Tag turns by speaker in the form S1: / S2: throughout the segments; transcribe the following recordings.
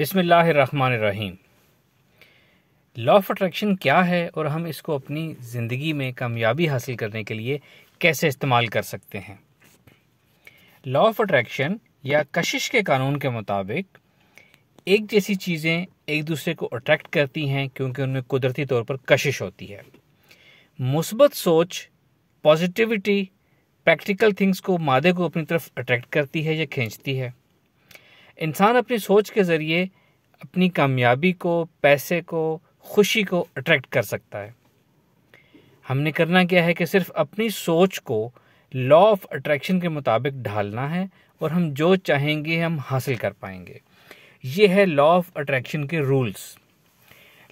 S1: बिसमीम law of attraction क्या है और हम इसको अपनी ज़िंदगी में कामयाबी हासिल करने के लिए कैसे इस्तेमाल कर सकते हैं लॉ ऑफ अट्रैक्शन या कशिश के कानून के मुताबिक एक जैसी चीज़ें एक दूसरे को अट्रैक्ट करती हैं क्योंकि उनमें कुदरती तौर पर कशिश होती है मुसबत सोच पॉजिटिविटी प्रैक्टिकल थिंग्स को मादे को अपनी तरफ अट्रैक्ट करती है या खींचती है इंसान अपनी सोच के ज़रिए अपनी कामयाबी को पैसे को खुशी को अट्रैक्ट कर सकता है हमने करना क्या है कि सिर्फ अपनी सोच को लॉ ऑफ अट्रैक्शन के मुताबिक ढालना है और हम जो चाहेंगे हम हासिल कर पाएंगे ये है लॉ ऑफ अट्रैक्शन के रूल्स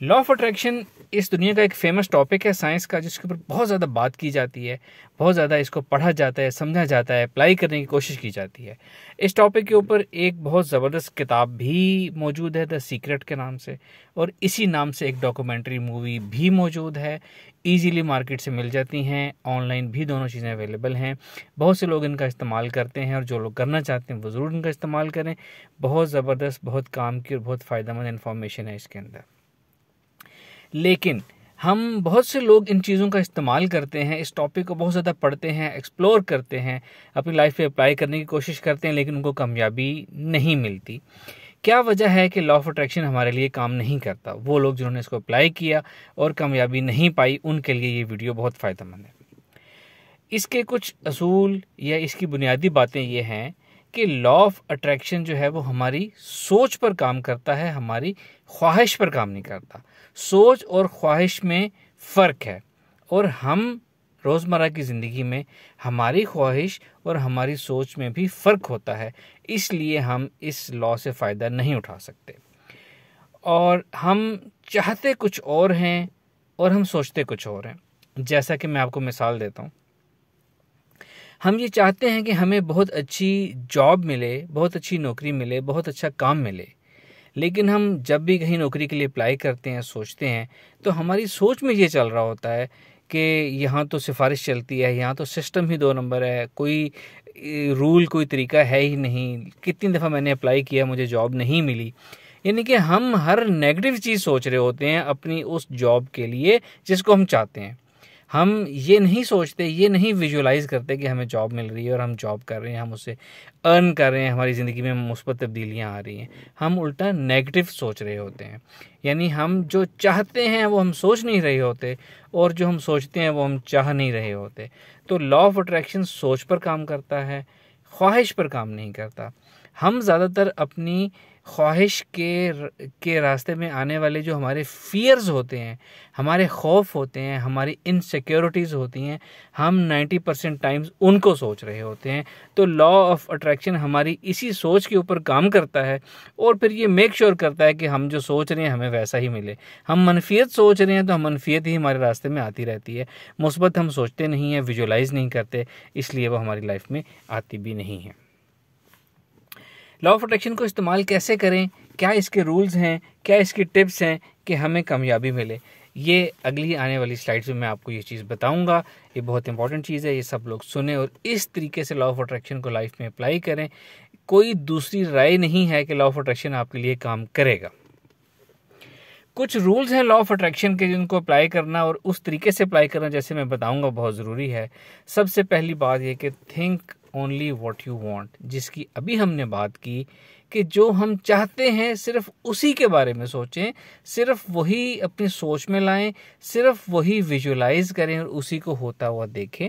S1: लॉ ऑफ अट्रैक्शन इस दुनिया का एक फेमस टॉपिक है साइंस का जिसके ऊपर बहुत ज़्यादा बात की जाती है बहुत ज़्यादा इसको पढ़ा जाता है समझा जाता है अप्लाई करने की कोशिश की जाती है इस टॉपिक के ऊपर एक बहुत ज़बरदस्त किताब भी मौजूद है द सीक्रेट के नाम से और इसी नाम से एक डॉक्यूमेंट्री मूवी भी मौजूद है ईजीली मार्केट से मिल जाती हैं ऑनलाइन भी दोनों चीज़ें अवेलेबल हैं बहुत से लोग इनका इस्तेमाल करते हैं और जो लोग करना चाहते हैं वो ज़रूर इनका इस्तेमाल करें बहुत ज़बरदस्त बहुत काम की और बहुत फ़ायदेमंद इन्फॉर्मेशन है इसके अंदर लेकिन हम बहुत से लोग इन चीज़ों का इस्तेमाल करते हैं इस टॉपिक को बहुत ज़्यादा पढ़ते हैं एक्सप्लोर करते हैं अपनी लाइफ पे अप्लाई करने की कोशिश करते हैं लेकिन उनको कामयाबी नहीं मिलती क्या वजह है कि लॉ ऑफ अट्रैक्शन हमारे लिए काम नहीं करता वो लोग जिन्होंने इसको अप्लाई किया और कामयाबी नहीं पाई उनके लिए ये वीडियो बहुत फ़ायदेमंद है इसके कुछ असूल या इसकी बुनियादी बातें ये हैं कि लॉ ऑफ अट्रैक्शन जो है वो हमारी सोच पर काम करता है हमारी ख्वाहिश पर काम नहीं करता सोच और ख्वाहिश में फ़र्क है और हम रोज़मर्रा की ज़िंदगी में हमारी ख्वाहिश और हमारी सोच में भी फ़र्क होता है इसलिए हम इस लॉ से फ़ायदा नहीं उठा सकते और हम चाहते कुछ और हैं और हम सोचते कुछ और हैं जैसा कि मैं आपको मिसाल देता हूँ हम ये चाहते हैं कि हमें बहुत अच्छी जॉब मिले बहुत अच्छी नौकरी मिले बहुत अच्छा काम मिले लेकिन हम जब भी कहीं नौकरी के लिए अप्लाई करते हैं सोचते हैं तो हमारी सोच में ये चल रहा होता है कि यहाँ तो सिफारिश चलती है यहाँ तो सिस्टम ही दो नंबर है कोई रूल कोई तरीका है ही नहीं कितनी दफ़ा मैंने अप्लाई किया मुझे जॉब नहीं मिली यानी कि हम हर नेगेटिव चीज़ सोच रहे होते हैं अपनी उस जॉब के लिए जिसको हम चाहते हैं हम ये नहीं सोचते ये नहीं विजुलाइज करते कि हमें जॉब मिल रही है और हम जॉब कर रहे हैं हम उसे अर्न कर रहे हैं हमारी ज़िंदगी में मुस्बत तब्दीलियाँ आ रही हैं हम उल्टा नेगेटिव सोच रहे होते हैं यानी हम जो चाहते हैं वो हम सोच नहीं रहे होते और जो हम सोचते हैं वो हम चाह नहीं रहे होते तो लॉ ऑफ अट्रैक्शन सोच पर काम करता है ख्वाहिश पर काम नहीं करता हम ज़्यादातर अपनी ख्वाहिश के के रास्ते में आने वाले जो हमारे फियर्स होते हैं हमारे खौफ होते हैं हमारी इनसिक्योरिटीज़ होती हैं हम 90 परसेंट टाइम्स उनको सोच रहे होते हैं तो लॉ ऑफ अट्रैक्शन हमारी इसी सोच के ऊपर काम करता है और फिर ये मेक श्योर sure करता है कि हम जो सोच रहे हैं हमें वैसा ही मिले हम मनफियत सोच रहे हैं तो हम मनफियत ही हमारे रास्ते में आती रहती है मुस्बत हम सोचते नहीं हैं विजुलाइज़ नहीं करते इसलिए वो हमारी लाइफ में आती भी नहीं है लॉ ऑफ अट्रैक्शन को इस्तेमाल कैसे करें क्या इसके रूल्स हैं क्या इसकी टिप्स हैं कि हमें कामयाबी मिले ये अगली आने वाली स्लाइड्स में मैं आपको ये चीज़ बताऊंगा ये बहुत इंपॉर्टेंट चीज़ है ये सब लोग सुने और इस तरीके से लॉ ऑफ अट्रैक्शन को लाइफ में अप्लाई करें कोई दूसरी राय नहीं है कि लॉ ऑफ अट्रैक्शन आपके लिए काम करेगा कुछ रूल्स हैं लॉ ऑफ अट्रैक्शन के जिनको अप्लाई करना और उस तरीके से अप्लाई करना जैसे मैं बताऊंगा बहुत ज़रूरी है सबसे पहली बात यह कि think only what you want जिसकी अभी हमने बात की कि जो हम चाहते हैं सिर्फ उसी के बारे में सोचें सिर्फ वही अपनी सोच में लाएं सिर्फ वही विजुलाइज करें और उसी को होता हुआ देखें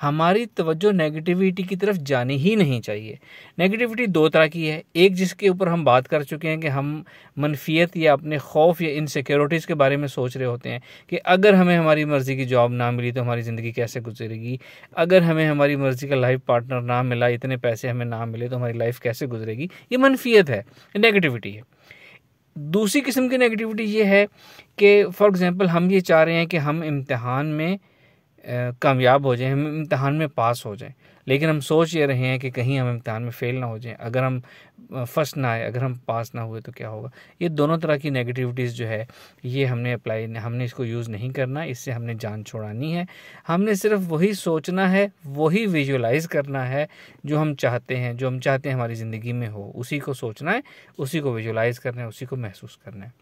S1: हमारी तवज्जो नेगेटिविटी की तरफ जानी ही नहीं चाहिए नेगेटिविटी दो तरह की है एक जिसके ऊपर हम बात कर चुके हैं कि हम मनफियत या अपने खौफ या इनसिक्योरिटीज़ के बारे में सोच रहे होते हैं कि अगर हमें हमारी मर्ज़ी की जॉब ना मिली तो हमारी ज़िंदगी कैसे गुजरेगी अगर हमें हमारी मर्ज़ी का लाइफ पार्टनर ना मिला इतने पैसे हमें ना मिले तो हमारी लाइफ कैसे गुजरेगी ये मनफियत है नेगेटिविटी है दूसरी किस्म की नेगेटिविटी ये है कि फ़ॉर एग्ज़ाम्पल हम ये चाह रहे हैं कि हम इम्तहान में कामयाब हो जाएं हम इम्तहान में पास हो जाएं लेकिन हम सोच ये रहे हैं कि कहीं हम इम्तहान में फ़ेल ना हो जाएं अगर हम फर्स्ट ना आए अगर हम पास ना हुए तो क्या होगा ये दोनों तरह की नेगेटिविटीज़ जो है ये हमने अप्लाई हमने इसको यूज़ नहीं करना इससे हमने जान छोड़ानी है हमने सिर्फ वही सोचना है वही विजुलाइज़ करना है जो हम चाहते हैं जो हम चाहते हैं हमारी ज़िंदगी में हो उसी को सोचना है उसी को विजुलाइज़ करना है उसी को महसूस करना है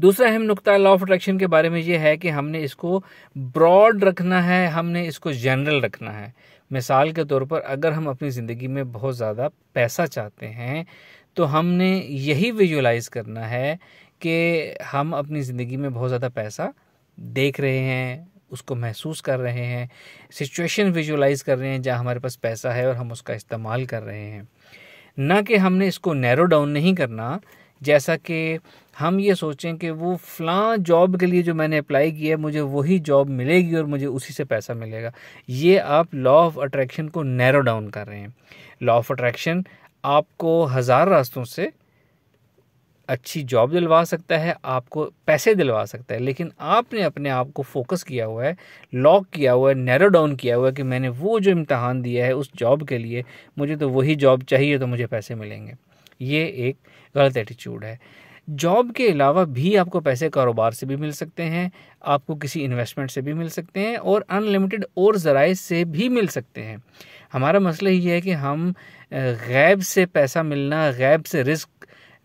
S1: दूसरा अहम नुकता लॉ ऑफ अट्रैक्शन के बारे में ये है कि हमने इसको ब्रॉड रखना है हमने इसको जनरल रखना है मिसाल के तौर पर अगर हम अपनी ज़िंदगी में बहुत ज़्यादा पैसा चाहते हैं तो हमने यही विजुलाइज करना है कि हम अपनी ज़िंदगी में बहुत ज़्यादा पैसा देख रहे हैं उसको महसूस कर रहे हैं सिचुएशन विजुलाइज कर रहे हैं जहाँ हमारे पास पैसा है और हम उसका इस्तेमाल कर रहे हैं ना कि हमने इसको नैरो डाउन नहीं करना जैसा कि हम ये सोचें कि वो फ़लाँ जॉब के लिए जो मैंने अप्लाई किया है मुझे वही जॉब मिलेगी और मुझे उसी से पैसा मिलेगा ये आप लॉ ऑफ अट्रैक्शन को नैरो डाउन कर रहे हैं लॉ ऑफ अट्रैक्शन आपको हज़ार रास्तों से अच्छी जॉब दिलवा सकता है आपको पैसे दिलवा सकता है लेकिन आपने अपने आप को फोकस किया हुआ है लॉक किया हुआ है नैरो डाउन किया हुआ है कि मैंने वो जो इम्तहान दिया है उस जॉब के लिए मुझे तो वही जॉब चाहिए तो मुझे पैसे मिलेंगे ये एक गलत एटीट्यूड है जॉब के अलावा भी आपको पैसे कारोबार से भी मिल सकते हैं आपको किसी इन्वेस्टमेंट से भी मिल सकते हैं और अनलिमिटेड और ज़राए से भी मिल सकते हैं हमारा मसला ये है कि हम गैब से पैसा मिलना गैब से रिस्क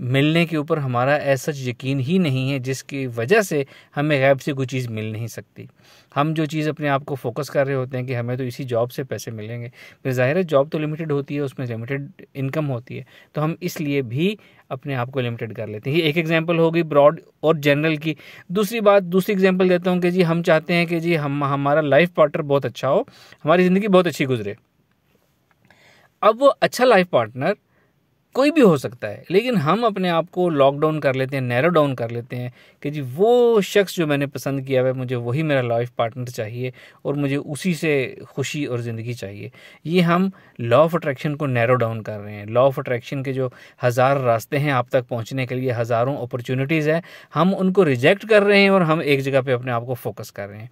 S1: मिलने के ऊपर हमारा ऐसा यकीन ही नहीं है जिसकी वजह से हमें गैब से कोई चीज़ मिल नहीं सकती हम जो चीज़ अपने आप को फोकस कर रहे होते हैं कि हमें तो इसी जॉब से पैसे मिलेंगे फिर जाहिर है जॉब तो लिमिटेड होती है उसमें लिमिटेड इनकम होती है तो हम इसलिए भी अपने आप को लिमिटेड कर लेते हैं ये एक एग्जांपल होगी ब्रॉड और जनरल की दूसरी बात दूसरी एग्जाम्पल देता हूँ कि जी हम चाहते हैं कि जी हम हमारा लाइफ पार्टनर बहुत अच्छा हो हमारी ज़िंदगी बहुत अच्छी गुजरे अब वो अच्छा लाइफ पार्टनर कोई भी हो सकता है लेकिन हम अपने आप को लॉकडाउन कर लेते हैं नैरो डाउन कर लेते हैं कि जी वो शख्स जो मैंने पसंद किया हुआ है मुझे वही मेरा लाइफ पार्टनर चाहिए और मुझे उसी से खुशी और ज़िंदगी चाहिए ये हम लॉ ऑफ अट्रैक्शन को नैरो डाउन कर रहे हैं लॉ ऑफ अट्रैक्शन के जो हज़ार रास्ते हैं आप तक पहुँचने के लिए हज़ारों अपॉर्चुनिटीज़ हैं हम उनको रिजेक्ट कर रहे हैं और हम एक जगह पर अपने आप को फोकस कर रहे हैं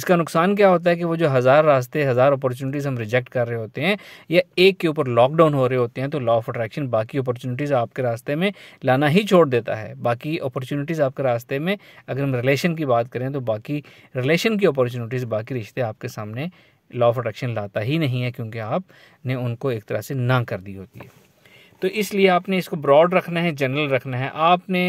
S1: इसका नुकसान क्या होता है कि वो जो हज़ार रास्ते हज़ार अपॉर्चुनिटीज़ हम रिजेक्ट कर रहे होते हैं या एक के ऊपर लॉकडाउन हो रहे होते हैं तो लॉ ऑफ अट्रैक्शन बाकी अपॉर्चुनिटीज़ आपके रास्ते में लाना ही छोड़ देता है बाकी अपॉर्चुनिटीज़ आपके रास्ते में अगर हम रिलेशन की बात करें तो बाकी रिलेशन की अपॉर्चुनिटीज़ बाकी रिश्ते आपके सामने लॉ ऑफ अट्रैक्शन लाता ही नहीं है क्योंकि आपने उनको एक तरह से ना कर दी होती है तो इसलिए आपने इसको ब्रॉड रखना है जनरल रखना है आपने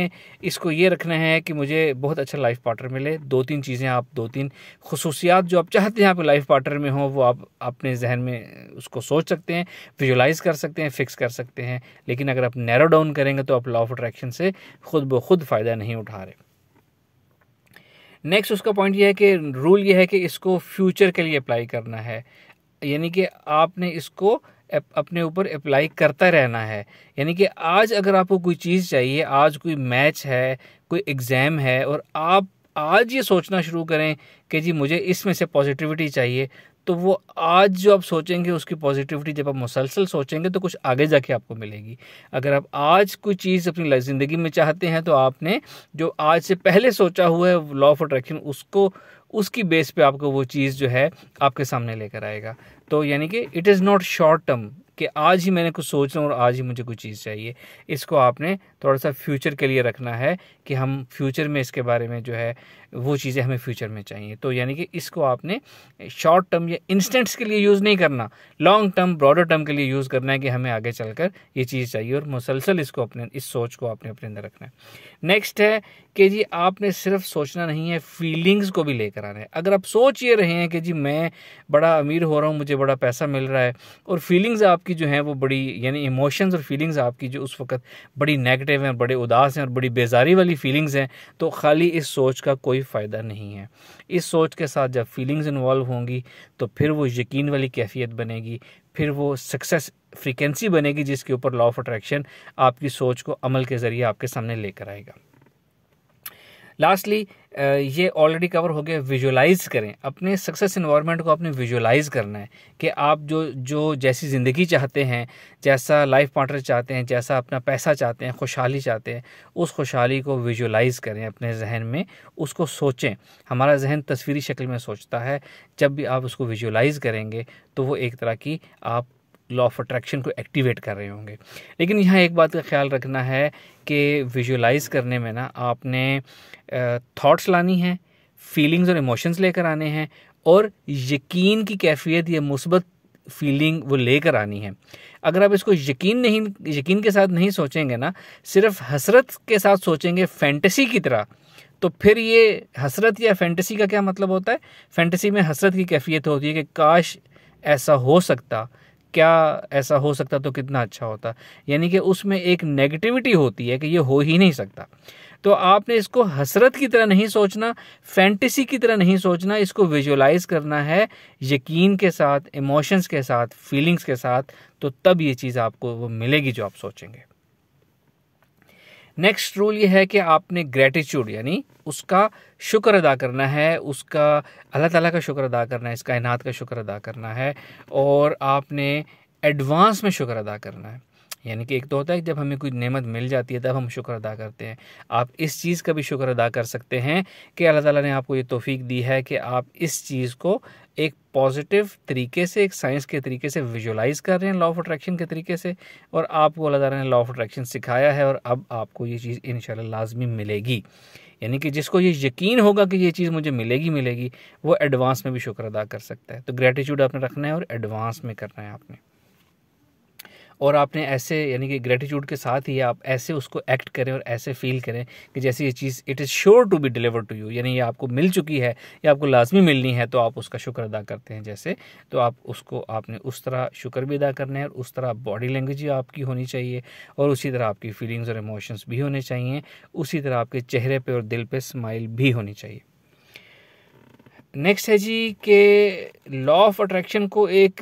S1: इसको ये रखना है कि मुझे बहुत अच्छा लाइफ पार्टनर मिले दो तीन चीज़ें आप दो तीन खसूसियात जो आप चाहते हैं आपके लाइफ पार्टनर में हो वो आप अपने जहन में उसको सोच सकते हैं विजुलाइज़ कर सकते हैं फिक्स कर सकते हैं लेकिन अगर आप नैरो डाउन करेंगे तो आप लॉ ऑफ अट्रैक्शन से खुद ब खुद फ़ायदा नहीं उठा रहे नेक्स्ट उसका पॉइंट ये है कि रूल ये है कि इसको फ्यूचर के लिए अप्लाई करना है यानी कि आपने इसको अपने ऊपर अप्लाई करता रहना है यानी कि आज अगर आपको कोई चीज़ चाहिए आज कोई मैच है कोई एग्ज़ाम है और आप आज ये सोचना शुरू करें कि जी मुझे इसमें से पॉजिटिविटी चाहिए तो वो आज जो आप सोचेंगे उसकी पॉजिटिविटी जब आप मुसलसल सोचेंगे तो कुछ आगे जाके आपको मिलेगी अगर आप आज कोई चीज़ अपनी ज़िंदगी में चाहते हैं तो आपने जो आज से पहले सोचा हुआ है लॉ ऑफ अट्रैक्शन उसको उसकी बेस पे आपको वो चीज़ जो है आपके सामने लेकर आएगा तो यानी कि it is not short term कि आज ही मैंने कुछ सोच रहा हूँ और आज ही मुझे कुछ चीज़ चाहिए इसको आपने थोड़ा सा फ्यूचर के लिए रखना है कि हम फ्यूचर में इसके बारे में जो है वो चीज़ें हमें फ्यूचर में चाहिए तो यानी कि इसको आपने शॉर्ट टर्म या इंस्टेंट्स के लिए यूज़ नहीं करना लॉन्ग टर्म ब्रॉडर टर्म के लिए यूज़ करना है कि हमें आगे चलकर ये चीज़ चाहिए और मुसलसल इसको अपने इस सोच को आपने अपने अंदर रखना है नेक्स्ट है कि जी आपने सिर्फ सोचना नहीं है फीलिंग्स को भी लेकर आना है अगर आप सोच ये रहे हैं कि जी मैं बड़ा अमीर हो रहा हूँ मुझे बड़ा पैसा मिल रहा है और फीलिंग्स आपकी जो हैं वो बड़ी यानी इमोशंस और फीलिंग्स आपकी जो उस वक्त बड़ी नेगेटिव हुए हैं और बड़े उदास हैं और बड़ी बेजारी वाली फीलिंग्स हैं तो खाली इस सोच का कोई फ़ायदा नहीं है इस सोच के साथ जब फीलिंग्स इन्वॉल्व होंगी तो फिर वो यकीन वाली कैफियत बनेगी फिर वो सक्सेस फ्रीकेंसी बनेगी जिसके ऊपर लॉ ऑफ अट्रैक्शन आपकी सोच को अमल के ज़रिए आपके सामने लेकर आएगा लास्टली ये ऑलरेडी कवर हो गया विजुअलाइज करें अपने सक्सेस इन्वायरमेंट को आपने विजुअलाइज करना है कि आप जो जो जैसी ज़िंदगी चाहते हैं जैसा लाइफ पार्टनर चाहते हैं जैसा अपना पैसा चाहते हैं खुशहाली चाहते हैं उस खुशहाली को विजुअलाइज करें अपने जहन में उसको सोचें हमारा जहन तस्वीरी शक्ल में सोचता है जब भी आप उसको विजुअलाइज करेंगे तो वो एक तरह की आप लॉ ऑफ अट्रैक्शन को एक्टिवेट कर रहे होंगे लेकिन यहाँ एक बात का ख्याल रखना है कि विजुलाइज करने में ना आपने थाट्स लानी हैं फीलिंग्स और इमोशंस लेकर आने हैं और यकीन की कैफियत या मुसबत फीलिंग वो लेकर आनी है अगर आप इसको यकीन नहीं यकीन के साथ नहीं सोचेंगे ना सिर्फ हसरत के साथ सोचेंगे फैंटेसी की तरह तो फिर ये हसरत या फैंटेसी का क्या मतलब होता है फैंटेसी में हसरत की कैफियत होती है कि काश ऐसा हो सकता क्या ऐसा हो सकता तो कितना अच्छा होता यानी कि उसमें एक नेगेटिविटी होती है कि ये हो ही नहीं सकता तो आपने इसको हसरत की तरह नहीं सोचना फैंटेसी की तरह नहीं सोचना इसको विजुलाइज करना है यकीन के साथ इमोशंस के साथ फीलिंग्स के साथ तो तब ये चीज़ आपको वो मिलेगी जो आप सोचेंगे नेक्स्ट रूल ये है कि आपने ग्रेटिट्यूड यानी उसका शुक्र अदा करना है उसका अल्लाह ताला का शुक्र अदा करना है इस कायनात का शुक्र अदा करना है और आपने एडवांस में शुक्र अदा करना है यानी कि एक तो होता है कि जब हमें कोई नेमत मिल जाती है तब हम शुक्र अदा करते हैं आप इस चीज़ का भी शुक्र अदा कर सकते हैं कि अल्लाह ताला ने आपको ये तोफ़ी दी है कि आप इस चीज़ को एक पॉजिटिव तरीके से एक साइंस के तरीके से विजुलाइज कर रहे हैं लॉ ऑफ अट्रैक्शन के तरीके से और आपको अल्लाह ताला ने लॉ ऑफ अट्रैक्शन सिखाया है और अब आपको ये चीज़ इन लाजमी मिलेगी यानी कि जिसको ये यकीन होगा कि ये चीज़ मुझे मिलेगी मिलेगी वो एडवांस में भी शुक्र अदा कर सकता है तो ग्रेटिट्यूड आपने रखना है और एडवांस में करना है आपने और आपने ऐसे यानी कि ग्रेटिट्यूड के साथ ही आप ऐसे उसको एक्ट करें और ऐसे फील करें कि जैसे ये चीज़ it is sure to be deliver to you यानी ये आपको मिल चुकी है या आपको लाजमी मिलनी है तो आप उसका शुक्र अदा करते हैं जैसे तो आप उसको आपने उस तरह शुक्र भी अदा करना है और उस तरह बॉडी लैंग्वेज भी आपकी होनी चाहिए और उसी तरह आपकी फीलिंग्स और इमोशंस भी होने चाहिए उसी तरह आपके चेहरे पर और दिल पर स्माइल भी होनी चाहिए नेक्स्ट है जी के लॉ ऑफ अट्रैक्शन को एक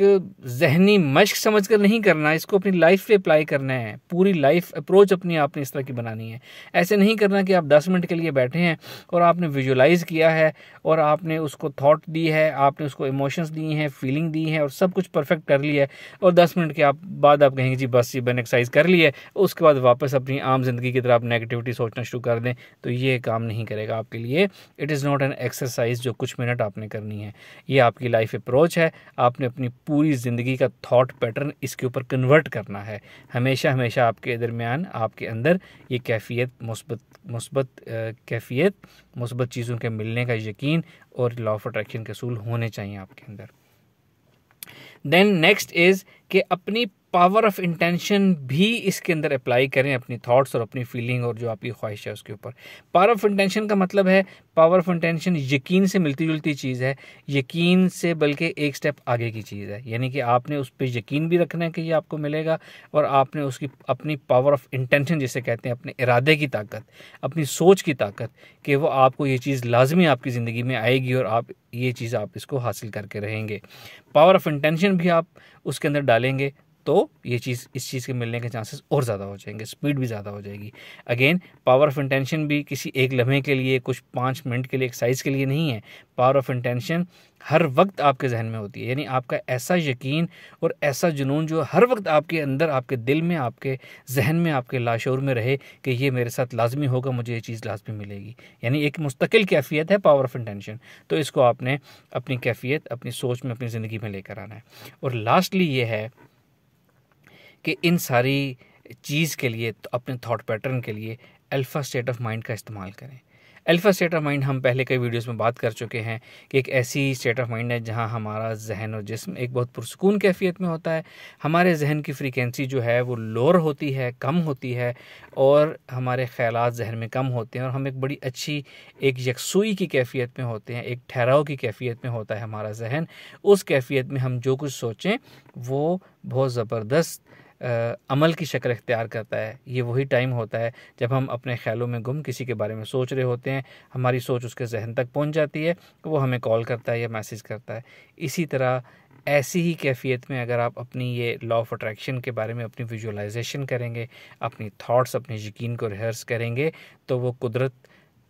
S1: जहनी मश्क समझ कर नहीं करना इसको अपनी लाइफ पे अप्लाई करना है पूरी लाइफ अप्रोच अपनी आपने इस तरह की बनानी है ऐसे नहीं करना कि आप 10 मिनट के लिए बैठे हैं और आपने विजुलाइज किया है और आपने उसको थॉट दी है आपने उसको इमोशंस दी हैं फीलिंग दी है और सब कुछ परफेक्ट कर लिया है और दस मिनट के आप बाद आप कहेंगे जी बस ये मैंने एक्सरसाइज कर ली है उसके बाद वापस अपनी आम जिंदगी की तरह आप नेगेटिविटी सोचना शुरू कर दें तो ये काम नहीं करेगा आपके लिए it is not an exercise जो कुछ मिनट स्टार्ट आपने करनी है ये आपकी लाइफ अप्रोच है आपने अपनी पूरी ज़िंदगी का थॉट पैटर्न इसके ऊपर कन्वर्ट करना है हमेशा हमेशा आपके दरमियान आपके अंदर ये कैफियत मुस्बत मुस्बत कैफियत मुस्बत चीज़ों के मिलने का यकीन और लॉ ऑफ अट्रैक्शन के असूल होने चाहिए आपके अंदर देन नेक्स्ट इज़ कि अपनी पावर ऑफ इंटेंशन भी इसके अंदर अप्लाई करें अपनी थॉट्स और अपनी फीलिंग और जो आपकी ख्वाहिश है उसके ऊपर पावर ऑफ इंटेंशन का मतलब है पावर ऑफ इंटेंशन यकीन से मिलती जुलती चीज़ है यकीन से बल्कि एक स्टेप आगे की चीज़ है यानी कि आपने उस पर यकीन भी रखना है कि ये आपको मिलेगा और आपने उसकी अपनी पावर ऑफ इंटेंशन जिसे कहते हैं अपने इरादे की ताकत अपनी सोच की ताकत कि वो आपको ये चीज़ लाजमी आपकी ज़िंदगी में आएगी और आप ये चीज़ आप इसको हासिल करके रहेंगे पावर ऑफ इंटेंशन भी आप उसके अंदर डालेंगे तो ये चीज़ इस चीज़ के मिलने के चांसेस और ज़्यादा हो जाएंगे स्पीड भी ज़्यादा हो जाएगी अगेन पावर ऑफ इंटेंशन भी किसी एक लम्हे के लिए कुछ पाँच मिनट के लिए एक साइज़ के लिए नहीं है पावर ऑफ इंटेंशन हर वक्त आपके जहन में होती है यानी आपका ऐसा यकीन और ऐसा जुनून जो हर वक्त आपके अंदर आपके दिल में आपके जहन में आपके लाशोर में रहे कि ये मेरे साथ लाजमी होगा मुझे ये चीज़ लाजमी मिलेगी यानी एक मुस्तकिल कैफियत है पावर ऑफ इंटेंशन तो इसको आपने अपनी कैफियत अपनी सोच में अपनी ज़िंदगी में लेकर आना है और लास्टली ये है कि इन सारी चीज़ के लिए तो अपने थॉट पैटर्न के लिए अल्फ़ा स्टेट ऑफ माइंड का इस्तेमाल करें अल्फ़ा स्टेट ऑफ माइंड हम पहले कई वीडियोस में बात कर चुके हैं कि एक ऐसी स्टेट ऑफ माइंड है जहां हमारा जहन और जिसम एक बहुत पुरसकून कैफियत में होता है हमारे जहन की फ्रीकेंसी जो है वो लोअर होती है कम होती है और हमारे ख्याल जहन में कम होते हैं और हम एक बड़ी अच्छी एक यकसुई की कैफियत में होते हैं एक ठहराव की कैफियत में होता है हमारा जहन उस कैफियत में हम जो कुछ सोचें वो बहुत ज़बरदस्त अमल की शक्ल अख्तियार करता है ये वही टाइम होता है जब हम अपने ख्यालों में गुम किसी के बारे में सोच रहे होते हैं हमारी सोच उसके जहन तक पहुंच जाती है वो हमें कॉल करता है या मैसेज करता है इसी तरह ऐसी ही कैफियत में अगर आप अपनी ये लॉ ऑफ अट्रैक्शन के बारे में अपनी विजुअलाइजेशन करेंगे अपनी थॉट्स अपने यकीन को रिहर्स करेंगे तो वो कुदरत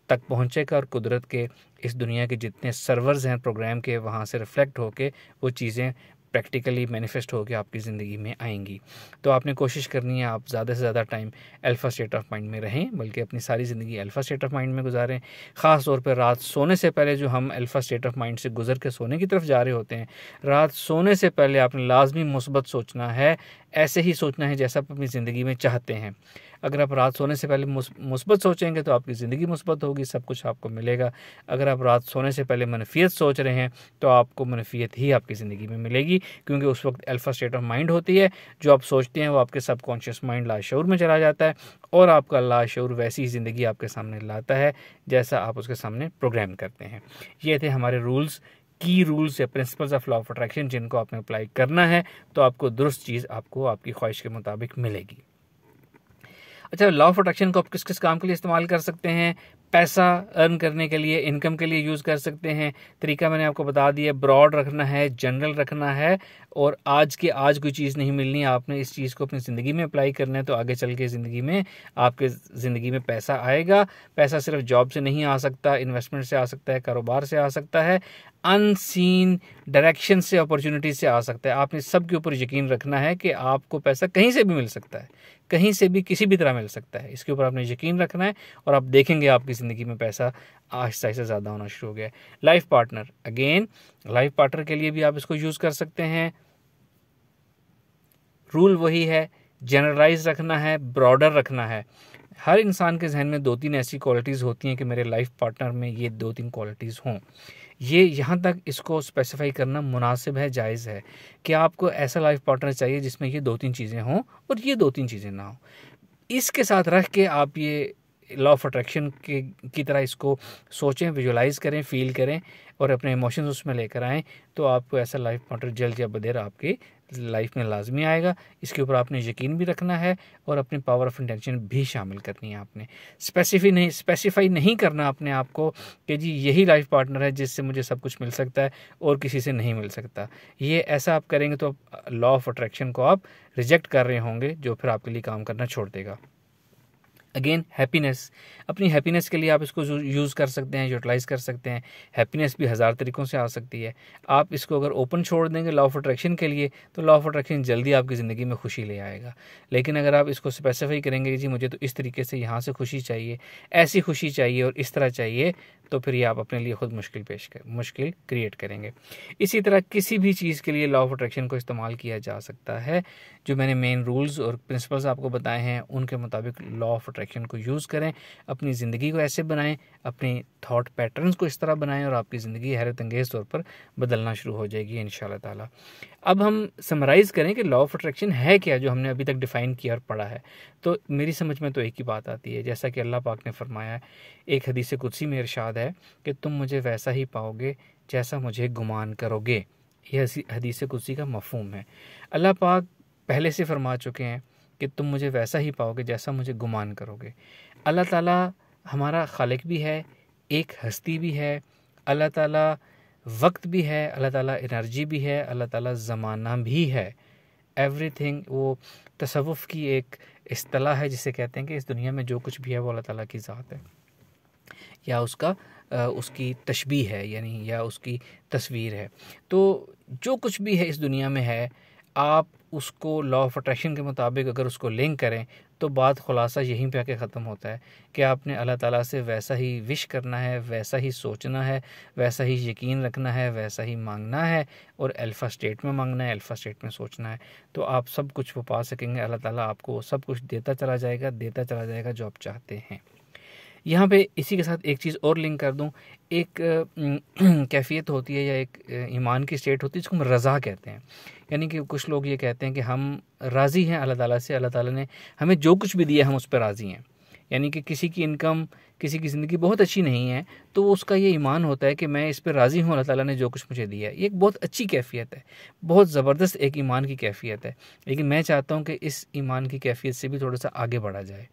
S1: तक पहुँचेगा और कुदरत के इस दुनिया के जितने सर्वर्स हैं प्रोग्राम के वहाँ से रिफ्लेक्ट होके वो चीज़ें प्रैक्टिकली मैनिफेस्ट होकर आपकी ज़िंदगी में आएंगी तो आपने कोशिश करनी है आप ज़्यादा से ज़्यादा time alpha state of mind में रहें बल्कि अपनी सारी ज़िंदगी अल्फ़ा स्टेट ऑफ माइंड में गुजारें ख़ास तौर पर रात सोने से पहले जो हम अल्फ़ा स्टेट ऑफ माइंड से गुजर के सोने की तरफ जा रहे होते हैं रात सोने से पहले आपने लाजमी मुसबत सोचना है ऐसे ही सोचना है जैसा आप अपनी ज़िंदगी में चाहते हैं अगर आप रात सोने से पहले मुस्बत सोचेंगे तो आपकी ज़िंदगी मुस्बत होगी सब कुछ आपको मिलेगा अगर आप रात सोने से पहले मनफियत सोच रहे हैं तो आपको मनफियत ही आपकी ज़िंदगी में मिलेगी क्योंकि उस वक्त अल्फ़ा स्टेट ऑफ माइंड होती है जो आप सोचते हैं वो आपके सबकॉन्शियस माइंड लाशूर में चला जाता है और आपका लाशूर वैसी ही ज़िंदगी आपके सामने लाता है जैसा आप उसके सामने प्रोग्राम करते हैं ये थे हमारे रूल्स की रूल्स या principles of law of attraction जिनको आपने अप्लाई करना है तो आपको दुरुस्त चीज़ आपको आपकी ख्वाहिश के मुताबिक मिलेगी अच्छा लॉ ऑफ अट्रैक्शन को आप किस किस काम के लिए इस्तेमाल कर सकते हैं पैसा अर्न करने के लिए इनकम के लिए यूज़ कर सकते हैं तरीका मैंने आपको बता दिया ब्रॉड रखना है जनरल रखना है और आज के आज कोई चीज़ नहीं मिलनी आपने इस चीज़ को अपनी ज़िंदगी में अप्लाई करना है तो आगे चल के ज़िंदगी में आपके ज़िंदगी में पैसा आएगा पैसा सिर्फ जॉब से नहीं आ सकता इन्वेस्टमेंट से आ सकता है कारोबार से आ सकता है अनसीन डायरेक्शन से अपॉर्चुनिटी से आ सकता है आपने सब के ऊपर यकीन रखना है कि आपको पैसा कहीं से भी मिल सकता है कहीं से भी किसी भी तरह मिल सकता है इसके ऊपर आपने यकीन रखना है और आप देखेंगे आपकी ज़िंदगी में पैसा आहिस्ता आहिस्ता ज़्यादा होना शुरू हो गया है life partner again life partner के लिए भी आप इसको यूज़ कर सकते हैं रूल वही है जनरलाइज रखना है ब्रॉडर रखना है हर इंसान के जहन में दो तीन ऐसी क्वालिटीज़ होती हैं कि मेरे लाइफ पार्टनर में ये दो तीन क्वालिटीज़ हों ये यहाँ तक इसको स्पेसिफाई करना मुनासिब है जायज़ है कि आपको ऐसा लाइफ पार्टनर चाहिए जिसमें ये दो तीन चीज़ें हों और ये दो तीन चीज़ें ना हों इसके साथ रख के आप ये लॉ ऑफ अट्रैक्शन के की तरह इसको सोचें विजुलाइज़ करें फील करें और अपने इमोशंस उसमें लेकर आएँ तो आपको ऐसा लाइफ पार्टनर जल्द या बदेर आपके लाइफ में लाजमी आएगा इसके ऊपर आपने यकीन भी रखना है और अपनी पावर ऑफ इंटेंशन भी शामिल करनी है आपने स्पेसिफी नहीं स्पेसिफाई नहीं करना अपने आप को कि जी यही लाइफ पार्टनर है जिससे मुझे सब कुछ मिल सकता है और किसी से नहीं मिल सकता ये ऐसा आप करेंगे तो लॉ ऑफ अट्रैक्शन को आप रिजेक्ट कर रहे होंगे जो फिर आपके लिए काम करना छोड़ देगा अगेन हैप्पीनेस अपनी हैप्पीनेस के लिए आप इसको यूज़ कर सकते हैं यूटिलाइज कर सकते हैं हैप्पीनेस भी हज़ार तरीक़ों से आ सकती है आप इसको अगर ओपन छोड़ देंगे लॉ ऑफ अट्रैक्शन के लिए तो लॉ ऑफ अट्रैक्शन जल्दी आपकी ज़िंदगी में खुशी ले आएगा लेकिन अगर आप इसको स्पेसिफाई करेंगे जी मुझे तो इस तरीके से यहाँ से खुशी चाहिए ऐसी खुशी चाहिए और इस तरह चाहिए तो फिर ये आप अपने लिए ख़ुद मुश्किल पेश कर मुश्किल क्रिएट करेंगे इसी तरह किसी भी चीज़ के लिए लॉ ऑफ अट्रैक्शन को इस्तेमाल किया जा सकता है जो मैंने मेन रूल्स और प्रिंसिपल्स आपको बताए हैं उनके मुताबिक लॉ ऑफ अट्रैक्शन को यूज़ करें अपनी ज़िंदगी को ऐसे बनाएं अपनी थाट पैटर्न्स को इस तरह बनाएं और आपकी ज़िंदगी हैरत अंगेज़ तौर पर बदलना शुरू हो जाएगी इन ताला अब हम समराइज़ करें कि लॉ ऑफ अट्रैक्शन है क्या जो हमने अभी तक डिफ़ाइन किया और पढ़ा है तो मेरी समझ में तो एक ही बात आती है जैसा कि अल्लाह पाक ने फरमाया एक हदीस कुदसी में इरशाद है कि तुम मुझे वैसा ही पाओगे जैसा मुझे गुमान करोगे यह हदीस कुदसी का मफहम है अल्लाह पाक पहले से फरमा चुके हैं कि तुम मुझे वैसा ही पाओगे जैसा मुझे गुमान करोगे अल्लाह ताला हमारा खालिक भी है एक हस्ती भी है अल्लाह ताला वक्त भी है अल्लाह ताला एनर्जी भी है अल्लाह ताला ज़माना भी है एवरीथिंग वो तसवुफ़ की एक असलाह है जिसे कहते हैं कि इस दुनिया में जो कुछ भी है वो अल्लाह ताला की ज़ात है या उसका उसकी तशबी है यानी या उसकी तस्वीर है तो जो कुछ भी है इस दुनिया में है आप उसको लॉ ऑफ अट्रैक्शन के मुताबिक अगर उसको लिंक करें तो बात खुलासा यहीं पे आके ख़त्म होता है कि आपने अल्लाह ताला से वैसा ही विश करना है वैसा ही सोचना है वैसा ही यकीन रखना है वैसा ही मांगना है और अल्फ़ा स्टेट में मांगना है अल्फ़ा स्टेट में सोचना है तो आप सब कुछ वो पा सकेंगे अल्लाह ताला आपको सब कुछ देता चला जाएगा देता चला जाएगा जो आप चाहते हैं यहाँ पे इसी के साथ एक चीज़ और लिंक कर दूँ एक कैफियत होती है या एक ईमान की स्टेट होती है जिसको हम रज़ा कहते हैं यानी कि कुछ लोग ये कहते हैं कि हम राज़ी हैं अल्लाह ताला से अल्लाह ताला ने हमें जो कुछ भी दिया हम उस पर राज़ी हैं यानी कि किसी की इनकम किसी की ज़िंदगी बहुत अच्छी नहीं है तो उसका ये ईमान होता है कि मैं इस पर राज़ी हूँ अल्लाह ताला ने जो कुछ मुझे दिया है ये एक बहुत अच्छी कैफियत है बहुत ज़बरदस्त एक ईमान की कैफियत है लेकिन मैं चाहता हूँ कि इस ईमान की कैफियत से भी थोड़ा सा आगे बढ़ा जाए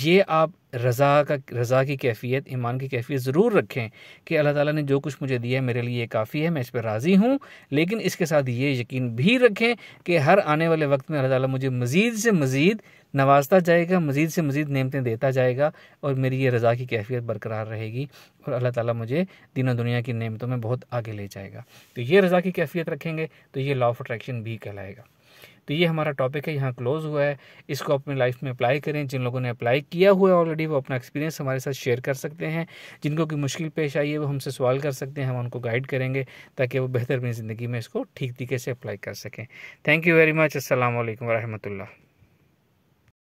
S1: ये आप रज़ा का रज़ा की कैफियत ईमान की कैफियत ज़रूर रखें कि अल्लाह ताला ने जो कुछ मुझे दिया है मेरे लिए ये काफ़ी है मैं इस पर राज़ी हूँ लेकिन इसके साथ ये यकीन भी रखें कि हर आने वाले वक्त में अल्लाह ताला मुझे मज़ीद से मज़ीद नवाजता जाएगा मज़ीद से मज़ीद नेमतें देता जाएगा और मेरी ये रज़ा दुआ की कैफियत बरकरार रहेगी और अल्लाह ताला मुझे दिनों दुनिया की नेमतों में बहुत आगे ले जाएगा तो ये रज़ा की कैफियत रखेंगे तो ये लॉ ऑफ अट्रैक्शन भी कहलाएगा तो ये हमारा टॉपिक है यहाँ क्लोज़ हुआ है इसको अपने लाइफ में अप्लाई करें जिन लोगों ने अप्लाई किया हुआ है ऑलरेडी वो अपना एक्सपीरियंस हमारे साथ शेयर कर सकते हैं जिनको की मुश्किल पेश आई है वो हमसे सवाल कर सकते हैं हम उनको गाइड करेंगे ताकि वो बेहतर अपनी ज़िंदगी में इसको ठीक तरीके से अप्लाई कर सकें थैंक यू वेरी मच असल वरहमल